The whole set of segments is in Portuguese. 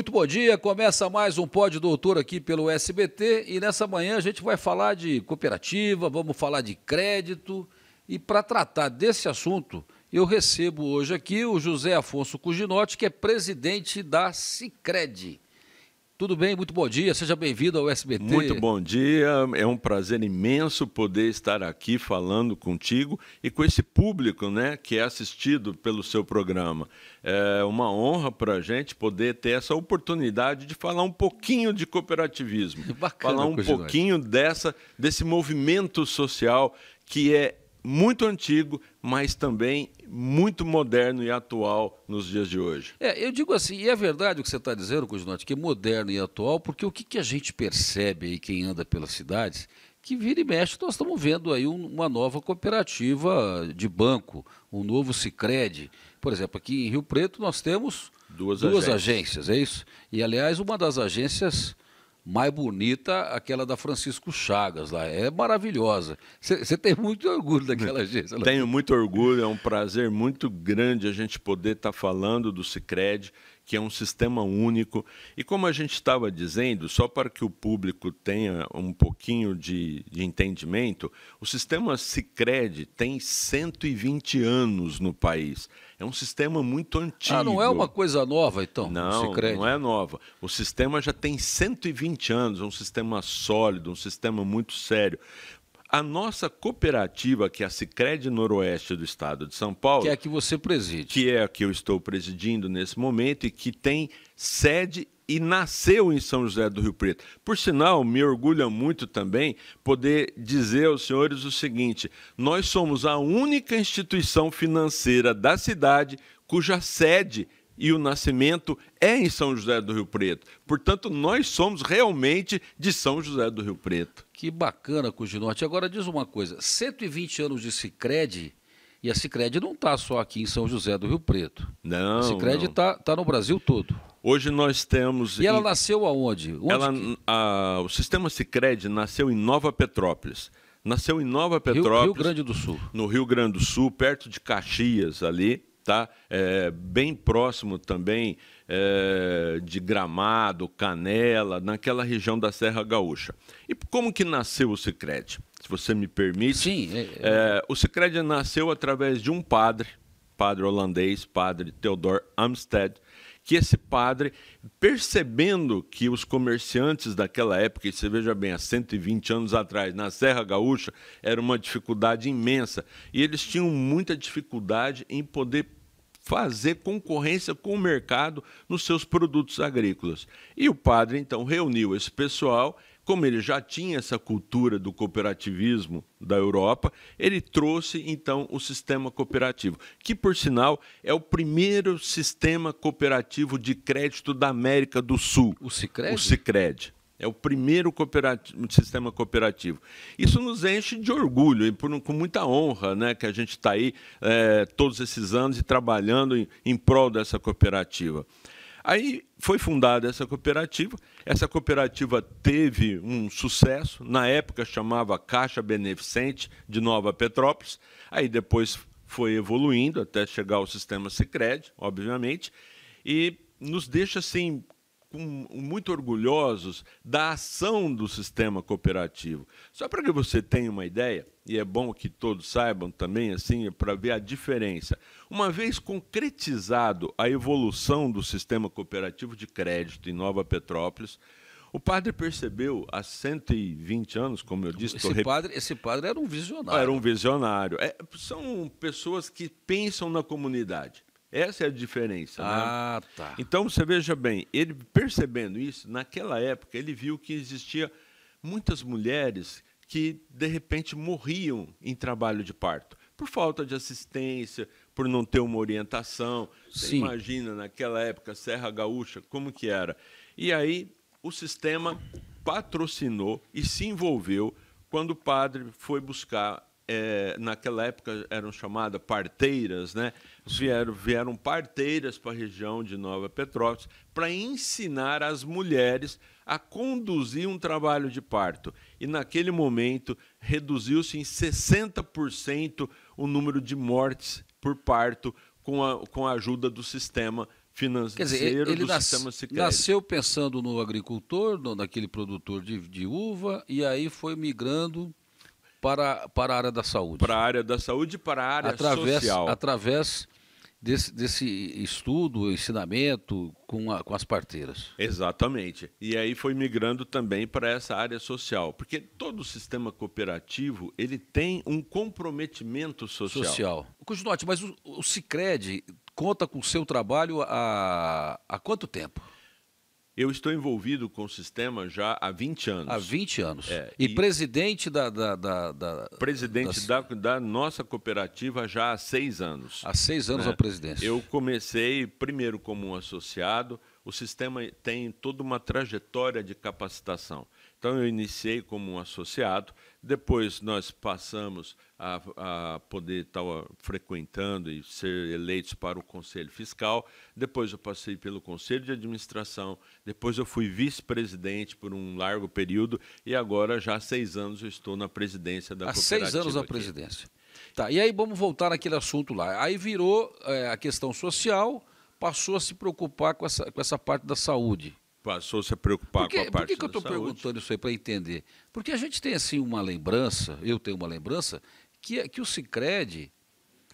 Muito bom dia, começa mais um Pod Doutor aqui pelo SBT e nessa manhã a gente vai falar de cooperativa, vamos falar de crédito e para tratar desse assunto eu recebo hoje aqui o José Afonso Cuginotti, que é presidente da Sicredi. Tudo bem? Muito bom dia, seja bem-vindo ao SBT. Muito bom dia, é um prazer imenso poder estar aqui falando contigo e com esse público né, que é assistido pelo seu programa. É uma honra para a gente poder ter essa oportunidade de falar um pouquinho de cooperativismo, Bacana, falar um pouquinho dessa, desse movimento social que é muito antigo, mas também muito moderno e atual nos dias de hoje. É, eu digo assim, e é verdade o que você está dizendo, Cusinotti, que é moderno e atual, porque o que, que a gente percebe aí, quem anda pelas cidades, que vira e mexe, nós estamos vendo aí uma nova cooperativa de banco, um novo Sicredi. Por exemplo, aqui em Rio Preto nós temos duas, duas agências. agências, é isso? E, aliás, uma das agências mais bonita aquela da Francisco Chagas lá. É maravilhosa. Você tem muito orgulho daquela agência. Né? Tenho muito orgulho, é um prazer muito grande a gente poder estar tá falando do Cicred, que é um sistema único. E como a gente estava dizendo, só para que o público tenha um pouquinho de, de entendimento, o sistema Sicredi tem 120 anos no país. É um sistema muito antigo. Ah, não é uma coisa nova, então? Não, não é nova. O sistema já tem 120 anos, é um sistema sólido, um sistema muito sério. A nossa cooperativa, que é a Sicredi Noroeste do Estado de São Paulo, que é a que você preside, que é a que eu estou presidindo nesse momento e que tem sede e nasceu em São José do Rio Preto. Por sinal, me orgulha muito também poder dizer aos senhores o seguinte: nós somos a única instituição financeira da cidade cuja sede e o nascimento é em São José do Rio Preto. Portanto, nós somos realmente de São José do Rio Preto. Que bacana, Cuginote. Agora diz uma coisa: 120 anos de Sicredi e a Sicredi não está só aqui em São José do Rio Preto. Não. A Sicredi está tá no Brasil todo. Hoje nós temos. E ela nasceu aonde? Onde ela, a, o sistema Sicredi nasceu em Nova Petrópolis. Nasceu em Nova Petrópolis. Rio, Rio Grande do Sul. No Rio Grande do Sul, perto de Caxias ali tá? É, bem próximo também é, de Gramado, Canela, naquela região da Serra Gaúcha. E como que nasceu o Sicredi? Se você me permite. Sim. É, é o Sicredi nasceu através de um padre, padre holandês, padre Theodor Amstead, que esse padre, percebendo que os comerciantes daquela época, e você veja bem, há 120 anos atrás, na Serra Gaúcha, era uma dificuldade imensa, e eles tinham muita dificuldade em poder fazer concorrência com o mercado nos seus produtos agrícolas. E o padre, então, reuniu esse pessoal como ele já tinha essa cultura do cooperativismo da Europa, ele trouxe então o sistema cooperativo, que por sinal é o primeiro sistema cooperativo de crédito da América do Sul. O Sicredi. O Sicredi. É o primeiro sistema cooperativo. Isso nos enche de orgulho e por, com muita honra né, que a gente está aí é, todos esses anos e trabalhando em, em prol dessa cooperativa. Aí foi fundada essa cooperativa. Essa cooperativa teve um sucesso. Na época chamava Caixa Beneficente de Nova Petrópolis. Aí depois foi evoluindo até chegar ao sistema Cicred, obviamente, e nos deixa assim muito orgulhosos da ação do sistema cooperativo. Só para que você tenha uma ideia, e é bom que todos saibam também assim, para ver a diferença. Uma vez concretizado a evolução do sistema cooperativo de crédito em Nova Petrópolis, o padre percebeu há 120 anos, como eu disse. Esse, rep... padre, esse padre era um visionário. Era um visionário. É, são pessoas que pensam na comunidade. Essa é a diferença. Né? Ah, né? tá. Então, você veja bem, ele percebendo isso, naquela época, ele viu que existia muitas mulheres que, de repente, morriam em trabalho de parto, por falta de assistência, por não ter uma orientação. Você imagina, naquela época, Serra Gaúcha, como que era? E aí o sistema patrocinou e se envolveu quando o padre foi buscar é, naquela época eram chamadas parteiras, né? Vieram, vieram parteiras para a região de Nova Petrópolis para ensinar as mulheres a conduzir um trabalho de parto. E naquele momento reduziu-se em 60% o número de mortes por parto com a, com a ajuda do sistema financeiro, Quer dizer, ele, ele do nasce, sistema secreto. Nasceu pensando no agricultor, no, naquele produtor de, de uva, e aí foi migrando para, para a área da saúde. Para a área da saúde e para a área através, social. Através desse, desse estudo, ensinamento com, a, com as parteiras. Exatamente. E aí foi migrando também para essa área social, porque todo o sistema cooperativo ele tem um comprometimento social. Social. mas o, o Cicred conta com o seu trabalho há, há quanto tempo? Eu estou envolvido com o sistema já há 20 anos. Há 20 anos. É, e, e, presidente da. da, da, da presidente da, da nossa cooperativa já há seis anos. Há seis anos né? a presidência. Eu comecei primeiro como um associado. O sistema tem toda uma trajetória de capacitação. Então, eu iniciei como um associado, depois nós passamos a, a poder estar frequentando e ser eleitos para o Conselho Fiscal, depois eu passei pelo Conselho de Administração, depois eu fui vice-presidente por um largo período e agora já há seis anos eu estou na presidência da há cooperativa. Há seis anos na presidência. Tá, e aí vamos voltar naquele assunto lá. Aí virou é, a questão social, passou a se preocupar com essa, com essa parte da saúde. Passou -se a se preocupar porque, com a parte Por que, eu estou perguntando isso aí para entender? Porque a gente tem assim uma lembrança, eu tenho uma lembrança, que, é, que o Cicred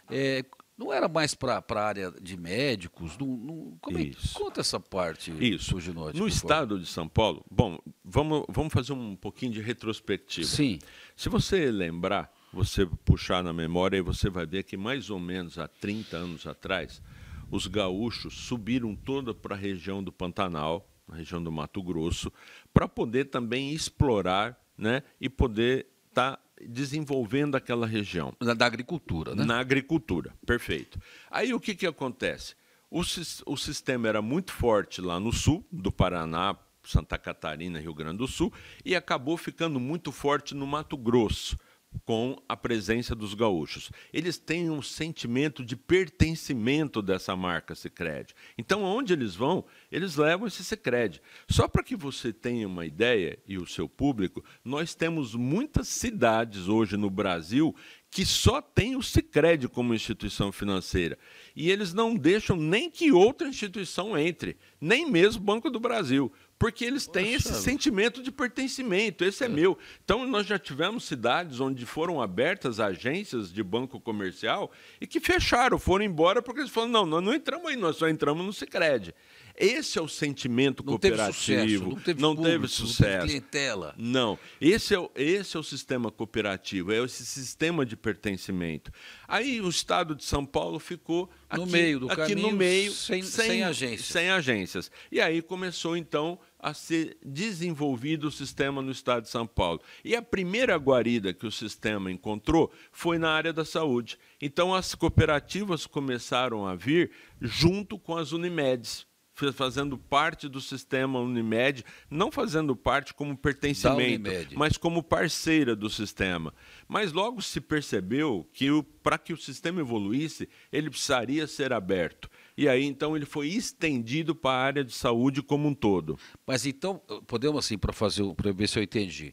é, não era mais para a área de médicos? Não, não, como é, conta essa parte, Isso. Fuginote, no estado favor. de São Paulo, bom, vamos, vamos fazer um pouquinho de retrospectiva. Sim. Se você lembrar, você puxar na memória, você vai ver que mais ou menos há 30 anos atrás, os gaúchos subiram toda para a região do Pantanal, na região do Mato Grosso, para poder também explorar né, e poder estar tá desenvolvendo aquela região. Da, agricultura, né? Na agricultura, perfeito. Aí o que, que acontece? O, o sistema era muito forte lá no sul do Paraná, Santa Catarina, Rio Grande do Sul, e acabou ficando muito forte no Mato Grosso com a presença dos gaúchos. Eles têm um sentimento de pertencimento dessa marca Sicredi. Então, aonde eles vão, eles levam esse Sicredi. Só para que você tenha uma ideia e o seu público, nós temos muitas cidades hoje no Brasil que só tem o Sicredi como instituição financeira e eles não deixam nem que outra instituição entre, nem mesmo o Banco do Brasil porque eles têm esse sentimento de pertencimento, esse é, é, meu. Então, nós já tivemos cidades onde foram abertas agências de banco comercial e que fecharam, foram embora porque eles falaram, não, nós não entramos aí, nós só entramos no Sicredi. Esse é o sentimento não cooperativo. Teve sucesso, não teve, não público, teve sucesso. Não teve clientela. Não. Esse é, o, esse é o sistema cooperativo, é esse sistema de pertencimento. Aí o Estado de São Paulo ficou Aqui, no meio do aqui caminho, no meio, sem, sem, sem agências. Sem agências. E aí começou, então, a ser desenvolvido o sistema no estado de São Paulo. E a primeira guarida que o sistema encontrou foi na área da saúde. Então, as cooperativas começaram a vir junto com as Unimedes fazendo parte do sistema Unimed, não fazendo parte como pertencimento, mas como parceira do sistema. Mas logo se percebeu que para que o sistema evoluísse, ele precisaria ser aberto. E aí, então, ele foi estendido para a área de saúde como um todo. Mas então, podemos assim, para fazer para ver se eu entendi.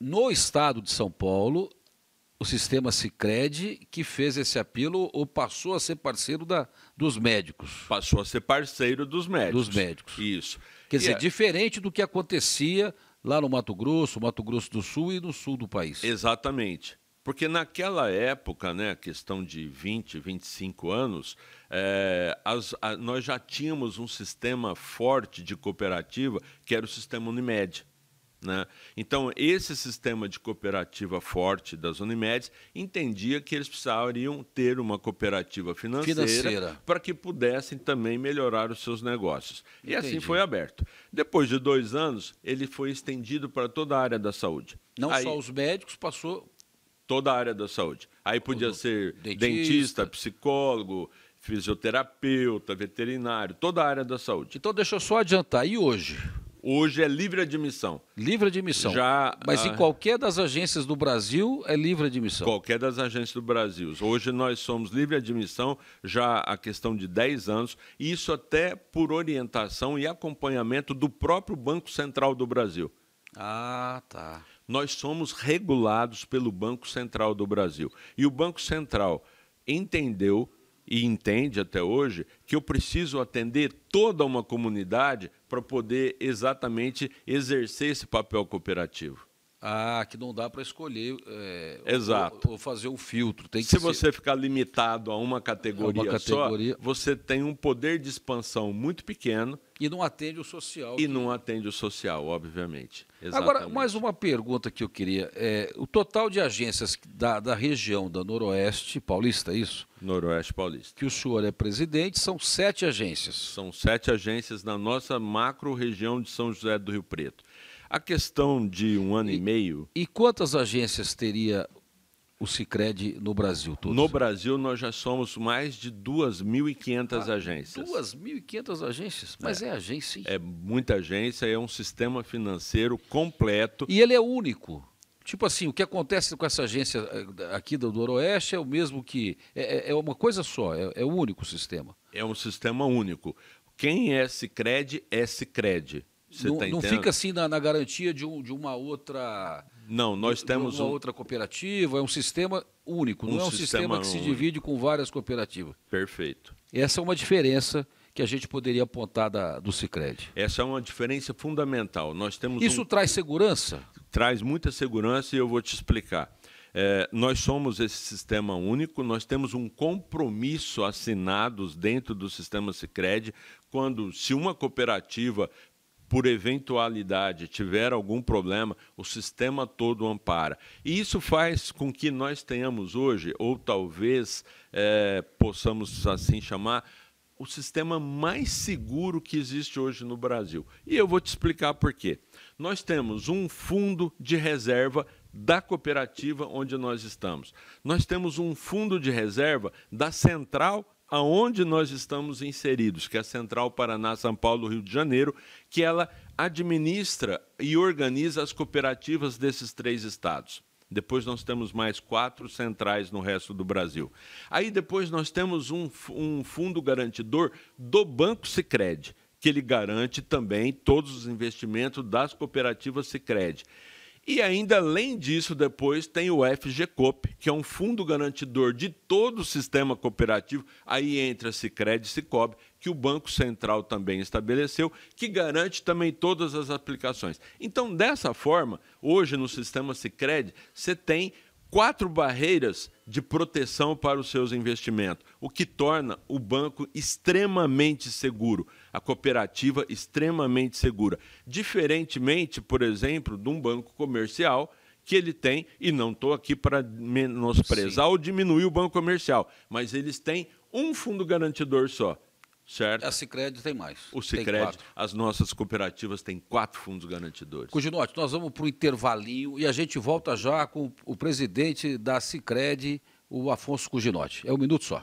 No estado de São Paulo, o sistema Sicredi que fez esse apelo ou passou a ser parceiro da, dos médicos. Passou a ser parceiro dos médicos. Dos médicos. Isso. Quer e dizer, é... diferente do que acontecia lá no Mato Grosso, Mato Grosso do Sul e no sul do país. Exatamente. Porque naquela época, né, questão de 20, 25 anos, é, as, a, nós já tínhamos um sistema forte de cooperativa, que era o sistema Unimed. Né? Então, esse sistema de cooperativa forte das Unimedes entendia que eles precisariam ter uma cooperativa financeira, financeira. para que pudessem também melhorar os seus negócios. E assim Entendi. assim foi aberto. Depois de dois anos, ele foi estendido para toda a área da saúde. Não Aí, só os médicos, passou. Toda a área da saúde. Aí podia ser dentista, dentista psicólogo, fisioterapeuta, veterinário, toda a área da saúde. Então, deixa eu só adiantar. E hoje? Hoje é livre admissão. Livre admissão. Já, Mas a... em ah, qualquer das agências do Brasil é livre admissão. Qualquer das agências do Brasil. Hoje nós somos livre admissão já a questão de 10 anos, e isso até por orientação e acompanhamento do próprio Banco Central do Brasil. Ah, tá. Nós somos regulados pelo Banco Central do Brasil. E o Banco Central entendeu e entende até hoje que eu preciso atender toda uma comunidade para poder exatamente exercer esse papel cooperativo. Ah, que não dá para escolher é, Exato. Ou, ou, fazer o filtro. Tem Se você ficar limitado a uma categoria, uma categoria, só, você tem um poder de expansão muito pequeno. E não atende o social. E que... não atende o social, obviamente. Exatamente. Agora, mais uma pergunta que eu queria. É, o total de agências da, da região da Noroeste Paulista, é isso? Noroeste Paulista. Que o senhor é presidente, são sete agências. São sete agências na nossa macro região de São José do Rio Preto. A questão de um ano e, e meio. E quantas agências teria o Cicred no Brasil todo? No Brasil, nós já somos mais de 2.500 ah, agências. 2.500 agências? É. Mas é. é, agência, hein? É muita agência, é um sistema financeiro completo. E ele é único. Tipo assim, o que acontece com essa agência eh, aqui do Noroeste é o mesmo que. É, é, é uma coisa só, é, é único sistema. É um sistema único. Quem é Cicred é Cicred. Não, tá não, fica assim na, na garantia de, um, de, uma outra. Não, nós temos uma um... outra cooperativa. É um sistema único. Um não é um sistema, sistema que se divide com várias cooperativas. Perfeito. Essa é uma diferença que a gente poderia apontar da, do Sicredi. Essa é uma diferença fundamental. Nós temos isso um... traz segurança? Traz muita segurança e eu vou te explicar. É, nós somos esse sistema único, nós temos um compromisso assinados dentro do sistema Sicredi quando se uma cooperativa por eventualidade, tiver algum problema, o sistema todo ampara. E isso faz com que nós tenhamos hoje, ou talvez é, possamos assim chamar, o sistema mais seguro que existe hoje no Brasil. E eu vou te explicar por quê. Nós temos um fundo de reserva da cooperativa onde nós estamos. Nós temos um fundo de reserva da central aonde nós estamos inseridos, que é a Central Paraná, São Paulo, Rio de Janeiro, que ela administra e organiza as cooperativas desses três estados. Depois nós temos mais quatro centrais no resto do Brasil. Aí depois nós temos um, um fundo garantidor do Banco Sicredi, que ele garante também todos os investimentos das cooperativas Sicredi. E ainda além disso, depois tem o FGCOP, que é um fundo garantidor de todo o sistema cooperativo. Aí entra Sicredi, Sicob, que o Banco Central também estabeleceu, que garante também todas as aplicações. Então, dessa forma, hoje no sistema Sicredi, você tem quatro barreiras de proteção para os seus investimentos, o que torna o banco extremamente seguro a cooperativa extremamente segura. Diferentemente, por exemplo, de um banco comercial que ele tem, e não estou aqui para menosprezar Sim. ou diminuir o banco comercial, mas eles têm um fundo garantidor só. Certo. A Cicred tem mais. O Cicred, as nossas cooperativas têm quatro fundos garantidores. Cuginote, nós vamos para o intervalinho e a gente volta já com o presidente da Cicred, o Afonso Cuginote. É um minuto só.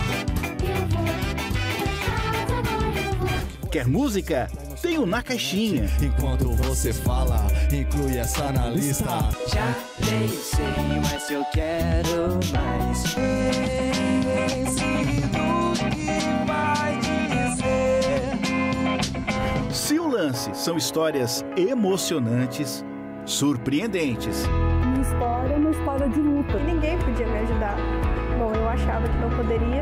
qualquer música, tem o Na Caixinha. Enquanto você fala, inclui essa na lista. Já pensei, mas eu quero mais. Se o lance são histórias emocionantes, surpreendentes. Uma história é uma história de luta. E ninguém podia me ajudar. Bom, eu achava que não poderia,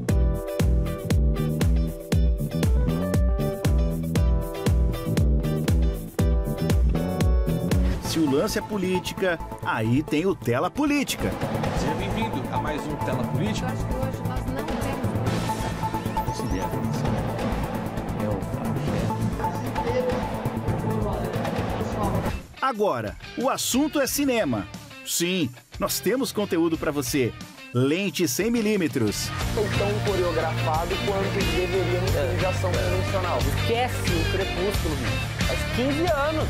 Se o lance é política, aí tem o Tela Política. Seja bem-vindo a mais um Tela Política. Eu acho que hoje nós não temos. Considera é isso. É o fato. Agora, o assunto é cinema. Sim, nós temos conteúdo para você. Lente 100 milímetros. Tão coreografado quanto deveria já ação convencional. É. Esquece o crepúsculo, faz 15 anos.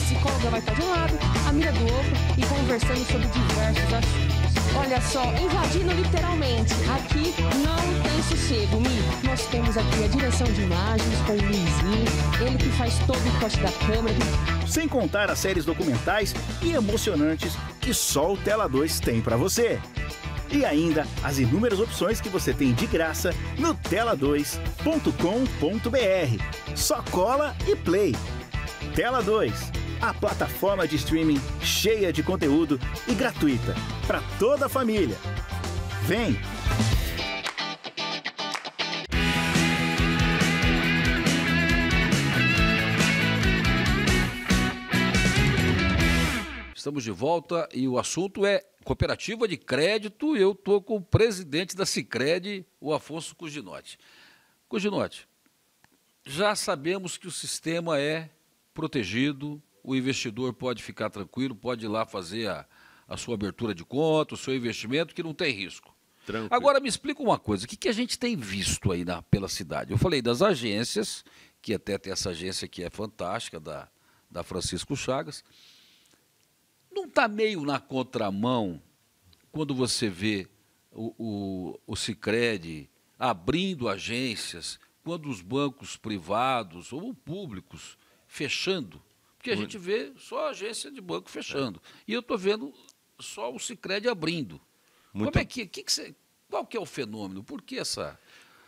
psicóloga vai estar de um lado, a mira do outro e conversando sobre diversos assuntos. Olha só, invadindo literalmente. Aqui não tem sossego, Mi. Nós temos aqui a direção de imagens com o Luizinho, ele que faz todo o corte da câmera. Sem contar as séries documentais e emocionantes que só o Tela 2 tem para você e ainda as inúmeras opções que você tem de graça no tela2.com.br. Só cola e play. Tela 2 a plataforma de streaming cheia de conteúdo e gratuita para toda a família. Vem! Estamos de volta e o assunto é cooperativa de crédito. Eu estou com o presidente da Cicred, o Afonso Cuginotti. Cuginotti, já sabemos que o sistema é protegido, o investidor pode ficar tranquilo, pode ir lá fazer a, a sua abertura de conta, o seu investimento, que não tem risco. Tranquilo. Agora me explica uma coisa, o que, que a gente tem visto aí na, pela cidade? Eu falei das agências, que até tem essa agência que é fantástica, da, da Francisco Chagas. Não está meio na contramão quando você vê o, o, o Cicred abrindo agências, quando os bancos privados ou públicos fechando porque a gente vê só a agência de banco fechando. E eu estou vendo só o Sicredi abrindo. Muito... Como é que, que, que você, qual que é o fenômeno? Por que essa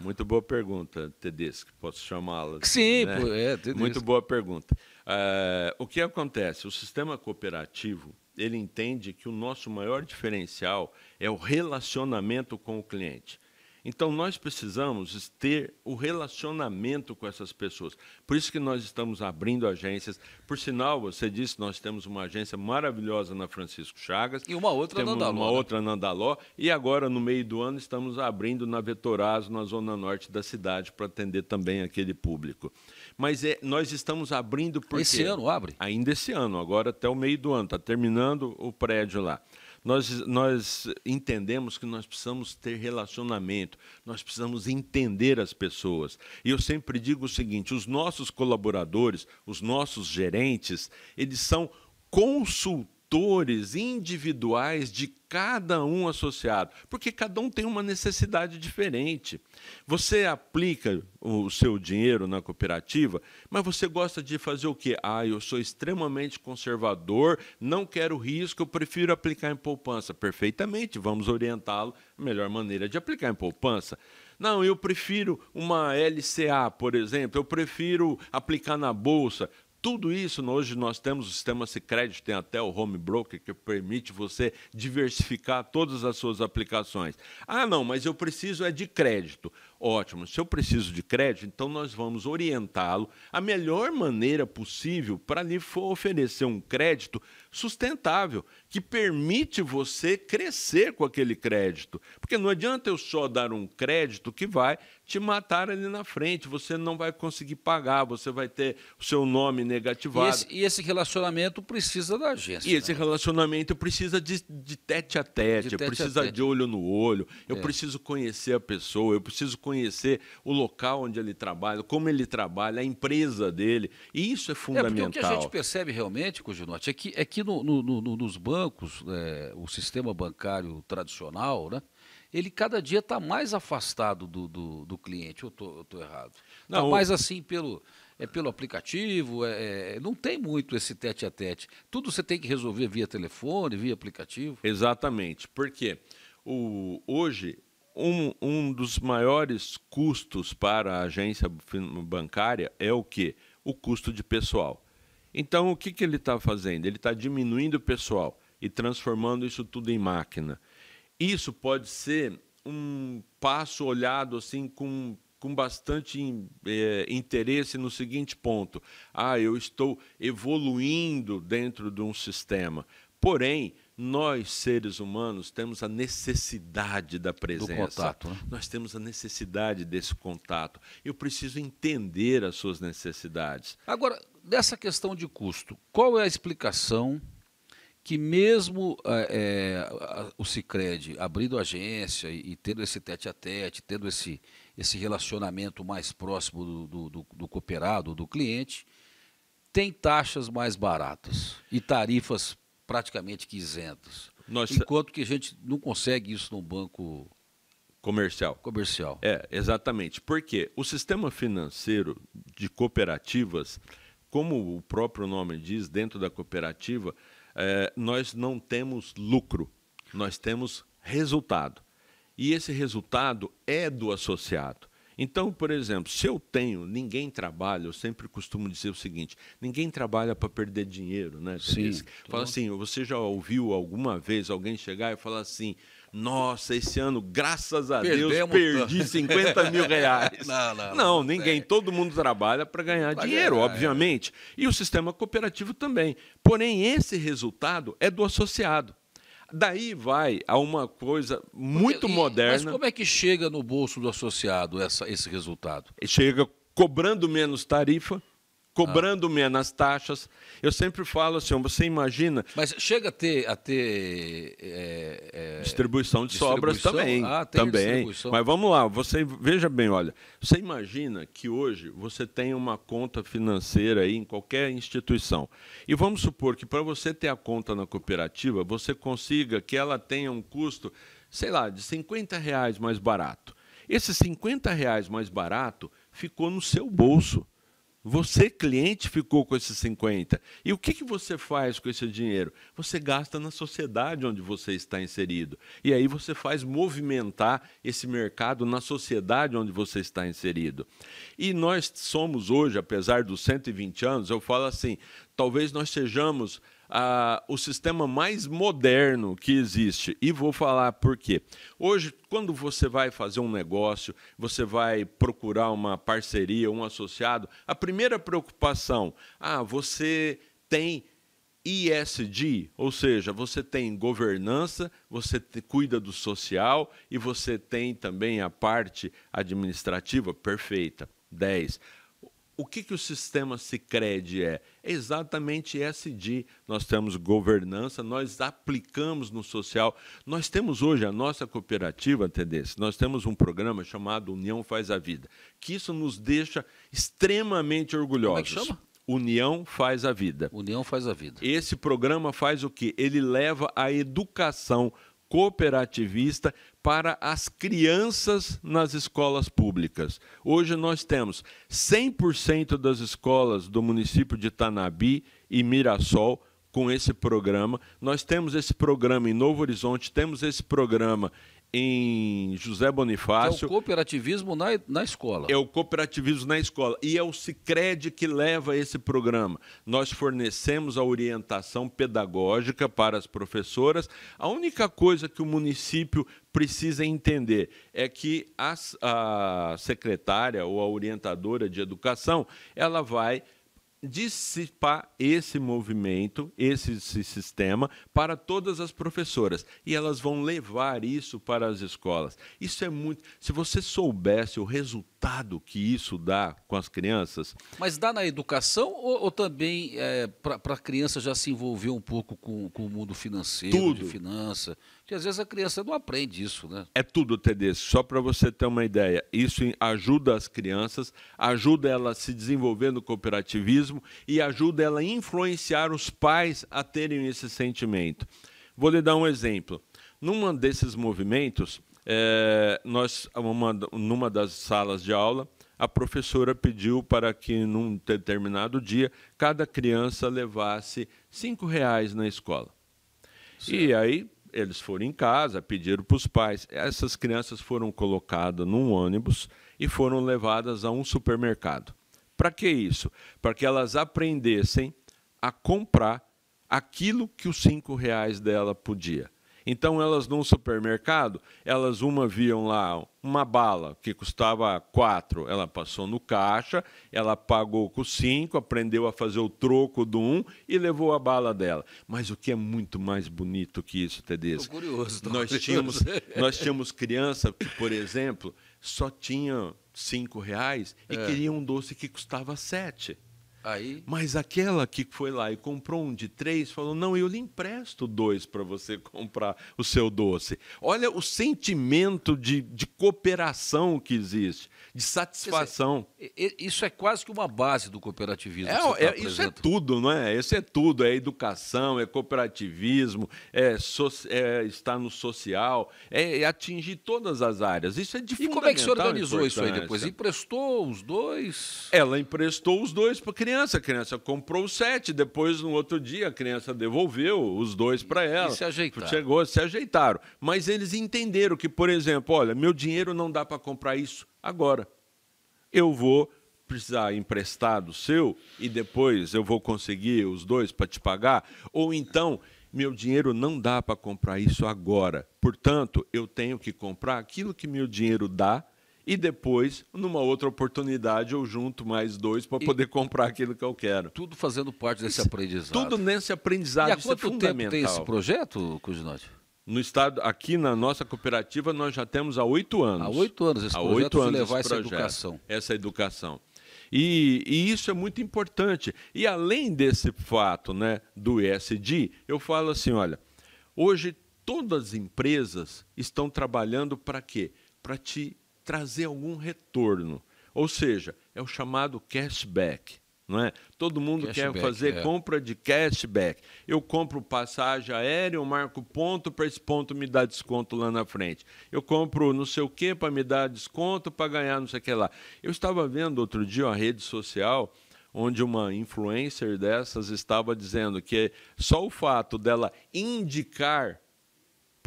muito boa pergunta, Tedesco, posso chamá-la? Sim, né? é, Tedesco. Muito boa pergunta. Uh, o que acontece? O sistema cooperativo, ele entende que o nosso maior diferencial é o relacionamento com o cliente. Então nós precisamos ter o relacionamento com essas pessoas. Por isso que nós estamos abrindo agências. Por sinal, você disse, nós temos uma agência maravilhosa na Francisco Chagas. E uma outra temos na Andaló. Uma né? outra na Andaló. E agora, no meio do ano, estamos abrindo na Vetorazo, na zona norte da cidade, para atender também aquele público. Mas é, nós estamos abrindo porque... Esse ano abre? Ainda esse ano, agora até o meio do ano. Está terminando o prédio lá. Nós, nós entendemos que nós precisamos ter relacionamento, nós precisamos entender as pessoas. E eu sempre digo o seguinte: os nossos colaboradores, os nossos gerentes, eles são consultores setores individuais de cada um associado, porque cada um tem uma necessidade diferente. Você aplica o seu dinheiro na cooperativa, mas você gosta de fazer o quê? Ah, eu sou extremamente conservador, não quero risco, eu prefiro aplicar em poupança. Perfeitamente, vamos orientá-lo a melhor maneira de aplicar em poupança. Não, eu prefiro uma LCA, por exemplo, eu prefiro aplicar na bolsa. Tudo isso, hoje nós temos o sistema Sicredi, tem até o Home Broker que permite você diversificar todas as suas aplicações. Ah, não, mas eu preciso é de crédito. Ótimo, se eu preciso de crédito, então nós vamos orientá-lo a melhor maneira possível para lhe oferecer um crédito sustentável, que permite você crescer com aquele crédito. Porque não adianta eu só dar um crédito que vai te matar ali na frente, você não vai conseguir pagar, você vai ter o seu nome negativado. E esse, e esse relacionamento precisa da agência. E esse né? relacionamento precisa de, de tete a tete, de tete precisa a tete. de olho no olho, eu é. preciso conhecer a pessoa, eu preciso conhecer o local onde ele trabalha, como ele trabalha, a empresa dele. E isso é fundamental. É, o que a gente percebe realmente, Coginote, é que, é que no, no, no, nos bancos, é, o sistema bancário tradicional, né? ele cada dia está mais afastado do, do, do cliente. Eu estou errado. Está mais assim pelo, é pelo aplicativo, é, é, não tem muito esse tete a tete. Tudo você tem que resolver via telefone, via aplicativo. Exatamente, porque o, hoje um, um dos maiores custos para a agência bancária é o quê? O custo de pessoal. Então, o que, que ele está fazendo? Ele está diminuindo o pessoal e transformando isso tudo em máquina. Isso pode ser um passo olhado assim com, com bastante é, interesse no seguinte ponto: ah, eu estou evoluindo dentro de um sistema. Porém, nós, seres humanos, temos a necessidade da presença. Do contato, né? Nós temos a necessidade desse contato. Eu preciso entender as suas necessidades. Agora, dessa questão de custo, qual é a explicação que mesmo é, é o Cicred abrindo agência e, e, tendo esse tete a tete, tendo esse, esse relacionamento mais próximo do, do, do, do cooperado, do cliente, tem taxas mais baratas e tarifas praticamente que isentos. Nós... Enquanto que a gente não consegue isso no banco comercial. Comercial. É, exatamente. Porque o sistema financeiro de cooperativas, como o próprio nome diz, dentro da cooperativa, é, nós não temos lucro, nós temos resultado. E esse resultado é do associado. Então, por exemplo, se eu tenho, ninguém trabalha, eu sempre costumo dizer o seguinte: ninguém trabalha para perder dinheiro, né? Sim, Fala assim, você já ouviu alguma vez alguém chegar e falar assim. Nossa, esse ano, graças a Perdemos Deus, perdi 50 mil reais. Não, não, não ninguém. É. Todo mundo trabalha para ganhar pra dinheiro, ganhar, é. obviamente. É. E o sistema cooperativo também. Porém, esse resultado é do associado. Daí vai a uma coisa muito Porque, moderna. Mas como é que chega no bolso do associado essa, esse resultado? Chega cobrando menos tarifa, cobrando menos taxas. Eu sempre falo assim, você imagina. Mas chega a ter. A ter é, é, distribuição de distribuição? sobras também. Ah, também. Mas vamos lá, você veja bem, olha. Você imagina que hoje você tem uma conta financeira aí em qualquer instituição. E vamos supor que para você ter a conta na cooperativa, você consiga que ela tenha um custo, sei lá, de 50 reais mais barato. Esse 50 reais mais barato ficou no seu bolso. Você, cliente, ficou com esses 50. E o que, que você faz com esse dinheiro? Você gasta na sociedade onde você está inserido. E aí você faz movimentar esse mercado na sociedade onde você está inserido. E nós somos hoje, apesar dos 120 anos, eu falo assim, talvez nós sejamos a, o sistema mais moderno que existe. E vou falar por quê. Hoje, quando você vai fazer um negócio, você vai procurar uma parceria, um associado, a primeira preocupação, ah, você tem ISD, ou seja, você tem governança, você te, cuida do social e você tem também a parte administrativa perfeita. 10 o que, que o sistema Sicredi é? É exatamente SD. Nós temos governança, nós aplicamos no social. Nós temos hoje a nossa cooperativa Tedes, Nós temos um programa chamado União faz a vida, que isso nos deixa extremamente orgulhosos. Como é que chama? União faz a vida. União faz a vida. Esse programa faz o quê? Ele leva a educação cooperativista para as crianças nas escolas públicas. Hoje nós temos 100% das escolas do município de Tanabi e Mirassol com esse programa. Nós temos esse programa em Novo Horizonte, temos esse programa em José Bonifácio. É o cooperativismo na, na escola. É o cooperativismo na escola. E é o Cicred que leva esse programa. Nós fornecemos a orientação pedagógica para as professoras. A única coisa que o município precisa entender é que a, a secretária ou a orientadora de educação ela vai dissipar esse movimento, esse, esse, sistema, para todas as professoras. E elas vão levar isso para as escolas. Isso é muito. Se você soubesse o resultado que isso dá com as crianças. Mas dá na educação ou, ou também é, para a criança já se envolver um pouco com, com o mundo financeiro, tudo. de finança? Porque às vezes a criança não aprende isso, né? É tudo, TD. Só para você ter uma ideia, isso ajuda as crianças, ajuda elas a se desenvolver no cooperativismo e ajuda ela a influenciar os pais a terem esse sentimento. Vou lhe dar um exemplo. Num desses movimentos, é, nós, uma, numa das salas de aula, a professora pediu para que, num determinado dia, cada criança levasse cinco reais na escola. Sim. E aí eles foram em casa, pediram para os pais. Essas crianças foram colocadas num ônibus e foram levadas a um supermercado. Para que isso? Para que elas aprendessem a comprar aquilo que os cinco reais dela podia. Então elas num supermercado, elas uma viam lá uma bala que custava quatro, ela passou no caixa, ela pagou com cinco, aprendeu a fazer o troco do um e levou a bala dela. Mas o que é muito mais bonito que isso, Tedesco? curioso, tô nós curioso. tínhamos nós tínhamos criança que, por exemplo, só tinha cinco reais e é. queria um doce que custava sete. Aí... Mas aquela que foi lá e comprou um de três, falou: não, eu lhe empresto dois para você comprar o seu doce. Olha o sentimento de, de cooperação que existe, de satisfação. Dizer, isso é quase que uma base do cooperativismo. É, tá é, tá isso é tudo, não é? Isso é tudo: é educação, é cooperativismo, é, so, é estar no social, é, é, atingir todas as áreas. Isso é de E como é que se organizou isso aí depois? Emprestou os dois? Ela emprestou os dois para criança criança, a criança comprou o sete, depois no outro dia a criança devolveu os dois para ela. E se ajeitaram. Chegou, se ajeitaram. Mas eles entenderam que, por exemplo, olha, meu dinheiro não dá para comprar isso agora. Eu vou precisar emprestar do seu e depois eu vou conseguir os dois para te pagar, ou então meu dinheiro não dá para comprar isso agora. Portanto, eu tenho que comprar aquilo que meu dinheiro dá e depois, numa outra oportunidade, eu junto mais dois para poder comprar aquilo que eu quero. Tudo fazendo parte desse Isso, aprendizado. Tudo nesse aprendizado. E há Isso é quanto é tempo tem esse projeto, Cusinotti? No estado, aqui na nossa cooperativa, nós já temos há oito anos. Há oito anos esse há projeto 8 anos de levar essa projeto, educação. Essa educação. E, e, isso é muito importante. E além desse fato né, do ESG, eu falo assim: olha, hoje todas as empresas estão trabalhando para quê? Para te trazer algum retorno. Ou seja, é o chamado cashback. Não é? Todo mundo cashback, quer fazer é. compra de cashback. Eu compro passagem aérea, eu marco ponto para esse ponto me dar desconto lá na frente. Eu compro não sei o que para me dar desconto para ganhar não sei o que lá. Eu estava vendo outro dia uma rede social onde uma influencer dessas estava dizendo que só o fato dela indicar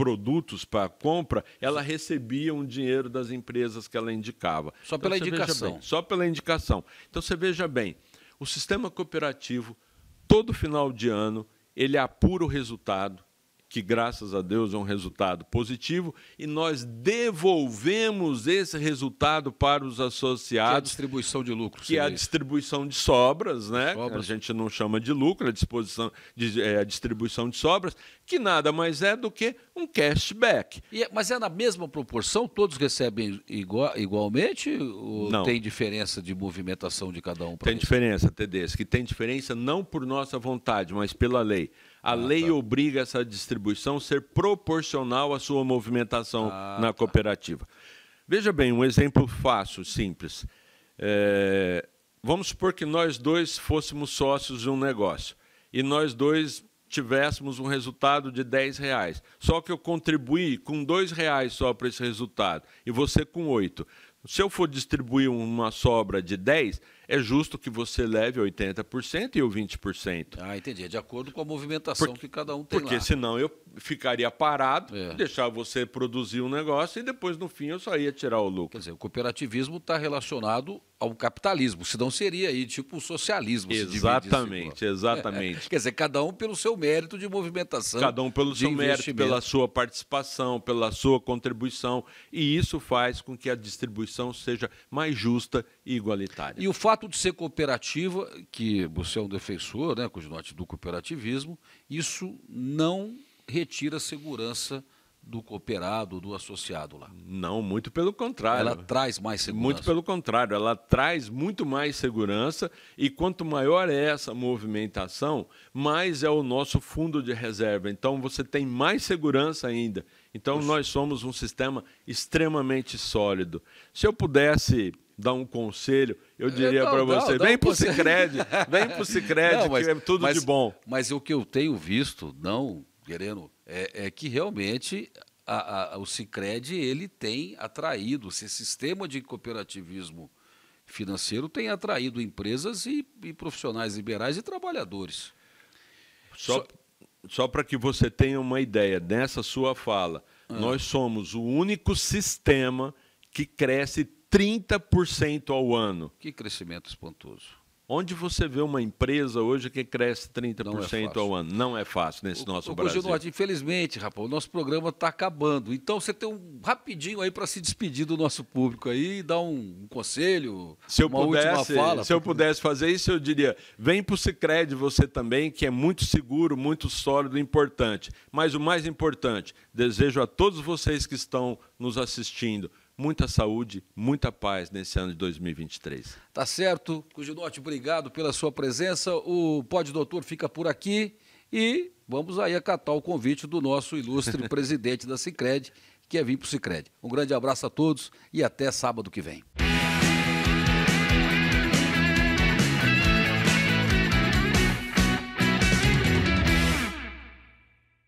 produtos para compra, ela recebia um dinheiro das empresas que ela indicava. Só então, pela indicação. só pela indicação. Então você veja bem, o sistema cooperativo, todo final de ano, ele apura o resultado, que graças a Deus é um resultado positivo, e nós devolvemos esse resultado para os associados. Que é a distribuição de lucros. Que é a distribuição de sobras, né? Sobras. A gente não chama de lucro, a, é disposição de, é, a distribuição de sobras, que nada mais é do que um cashback. E, é, mas é na mesma proporção? Todos recebem igual, igualmente? Ou não. tem diferença de movimentação de cada um? Tem diferença, Tedesco. Que tem diferença não por nossa vontade, mas pela lei. A ah, tá. lei tá. obriga essa distribuição a ser proporcional à sua movimentação ah, na tá. cooperativa. Veja bem, um exemplo fácil, simples. É, vamos supor que nós dois fôssemos sócios de um negócio e nós dois tivéssemos um resultado de 10 reais. Só que eu contribuí com 2 reais só para esse resultado e você com 8. Se eu for distribuir uma sobra de 10, é justo que você leve 80% e o 20%. Ah, entendi. É de acordo com a movimentação que cada um tem Porque lá. senão eu ficaria parado, é. deixar você produzir um negócio e depois, no fim, eu só ia tirar o lucro. Quer dizer, o cooperativismo está relacionado ao capitalismo, senão seria aí tipo o socialismo. Exatamente, exatamente. É, é. Quer dizer, cada um pelo seu mérito de movimentação. Cada um pelo seu mérito, pela sua participação, pela sua contribuição. E isso faz com que a distribuição seja mais justa e igualitária. E o fato fato de ser cooperativa, que você é um defensor, né, Cusinote, do cooperativismo, isso não retira a segurança do cooperado, do associado lá. Não, muito pelo contrário. Ela traz mais segurança. Muito pelo contrário, ela traz muito mais segurança e quanto maior é essa movimentação, mais é o nosso fundo de reserva. Então você tem mais segurança ainda. Então nós somos um sistema extremamente sólido. Se eu pudesse dar um conselho, eu é, diria para você, não, vem para o Cicred, vem para o Cicred, mas, que é tudo mas, de bom. Mas o que eu tenho visto, não, querendo, é, é que realmente a, a, o Cicred ele tem atraído, esse sistema de cooperativismo financeiro tem atraído empresas e, e profissionais liberais e trabalhadores. Só, só, só para que você tenha uma ideia, nessa sua fala, ah. nós somos o único sistema que cresce 30% ao ano. Que crescimento espantoso. Onde você vê uma empresa hoje que cresce 30% é ao ano? Não é fácil nesse o, nosso o, Brasil. Norte, infelizmente, rapaz, o nosso programa está acabando. Então você tem um rapidinho aí para se despedir do nosso público aí, dar um, um conselho, se eu uma pudesse, fala, Se eu pudesse fazer isso, eu diria: vem para o Sicredi você também, que é muito seguro, muito sólido, importante. Mas o mais importante, desejo a todos vocês que estão nos assistindo muita saúde, muita paz nesse ano de 2023. Tá certo. Cuginote, obrigado pela sua presença. O Pode Doutor fica por aqui e vamos aí acatar o convite do nosso ilustre presidente da Sicredi, que é vir para o Sicredi. Um grande abraço a todos e até sábado que vem.